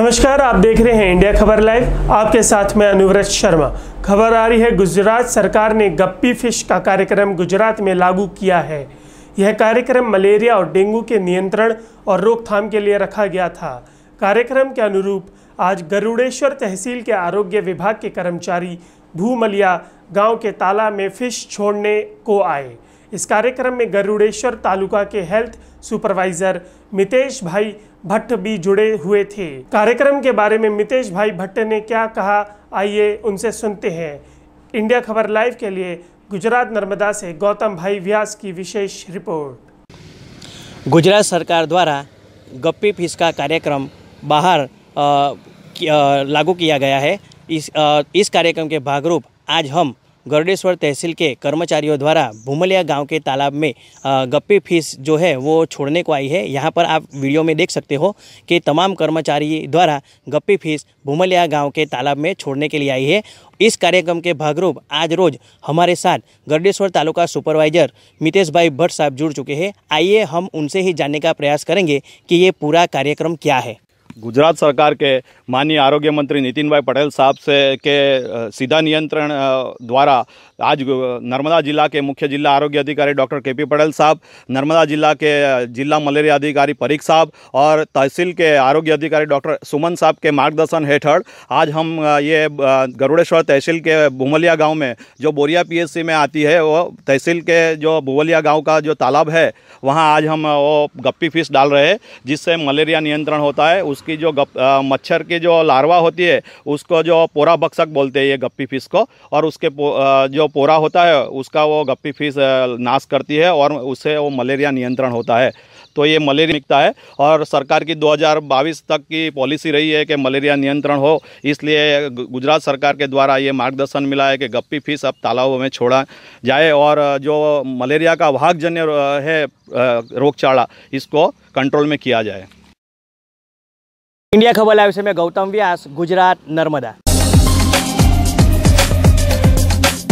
नमस्कार आप देख रहे हैं इंडिया खबर लाइव आपके साथ में अनुव्रत शर्मा खबर आ रही है गुजरात सरकार ने गप्पी फिश का कार्यक्रम गुजरात में लागू किया है यह कार्यक्रम मलेरिया और डेंगू के नियंत्रण और रोकथाम के लिए रखा गया था कार्यक्रम के अनुरूप आज गरुड़ेश्वर तहसील के आरोग्य विभाग के कर्मचारी भूमलिया गाँव के ताला में फिश छोड़ने को आए इस कार्यक्रम में गरुड़ेश्वर तालुका के हेल्थ सुपरवाइजर मितेश भाई भट्ट भी जुड़े हुए थे कार्यक्रम के बारे में मितेश भाई भट्ट ने क्या कहा आइए उनसे सुनते हैं इंडिया खबर लाइव के लिए गुजरात नर्मदा से गौतम भाई व्यास की विशेष रिपोर्ट गुजरात सरकार द्वारा गप्पी फीस का कार्यक्रम बाहर लागू किया गया है इस आ, इस कार्यक्रम के भागरूप आज हम गर्डेश्वर तहसील के कर्मचारियों द्वारा भूमलिया गांव के तालाब में गप्पी फीस जो है वो छोड़ने को आई है यहाँ पर आप वीडियो में देख सकते हो कि तमाम कर्मचारी द्वारा गप्पी फीस भूमलिया गाँव के तालाब में छोड़ने के लिए आई है इस कार्यक्रम के भागरूप आज रोज हमारे साथ गरडेश्वर तालुका सुपरवाइजर मितेश भाई भट्ट साहब जुड़ चुके हैं आइए हम उनसे ही जानने का प्रयास करेंगे कि ये पूरा कार्यक्रम क्या है सरकार के माननीय आरोग्य मंत्री नितिन भाई पटेल साहब से के सीधा नियंत्रण द्वारा आज नर्मदा जिला के मुख्य जिला आरोग्य अधिकारी डॉक्टर के पी पटेल साहब नर्मदा जिला के जिला मलेरिया अधिकारी परीख साहब और तहसील के आरोग्य अधिकारी डॉक्टर सुमन साहब के मार्गदर्शन हेठड़ आज हम ये गरुड़ेश्वर तहसील के भूमलिया गाँव में जो बोरिया पी में आती है वो तहसील के जो भूमलिया गाँव का जो तालाब है वहाँ आज हम वो गप्पी फिश डाल रहे हैं जिससे मलेरिया नियंत्रण होता है उस की जो गप मच्छर के जो लार्वा होती है उसको जो पोरा बक्सक बोलते हैं ये गप्पी फिश को और उसके पो, जो पोरा होता है उसका वो गप्पी फिश नाश करती है और उससे वो मलेरिया नियंत्रण होता है तो ये मलेरिया निकता है और सरकार की 2022 तक की पॉलिसी रही है कि मलेरिया नियंत्रण हो इसलिए गुजरात सरकार के द्वारा ये मार्गदर्शन मिला है कि गप्पी फिश अब तालाबों में छोड़ा जाए और जो मलेरिया का वाहकजन्य है रोगचाला इसको कंट्रोल में किया जाए ઇન્ડિયા ખબર લાવી છે મેં ગૌતમ વ્યાસ ગુજરાત નર્મદા